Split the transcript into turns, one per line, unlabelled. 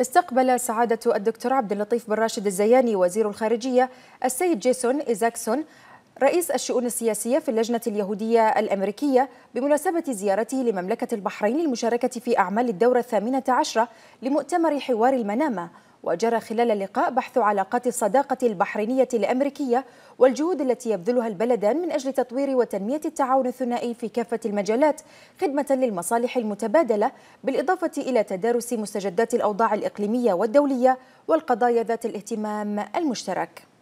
استقبل سعادة الدكتور عبد اللطيف بن راشد الزياني وزير الخارجية السيد جيسون إيزاكسون رئيس الشؤون السياسية في اللجنة اليهودية الأمريكية بمناسبة زيارته لمملكة البحرين للمشاركة في أعمال الدورة الثامنة عشرة لمؤتمر حوار المنامة وجرى خلال اللقاء بحث علاقات الصداقة البحرينية الأمريكية والجهود التي يبذلها البلدان من أجل تطوير وتنمية التعاون الثنائي في كافة المجالات خدمة للمصالح المتبادلة بالإضافة إلى تدارس مستجدات الأوضاع الإقليمية والدولية والقضايا ذات الاهتمام المشترك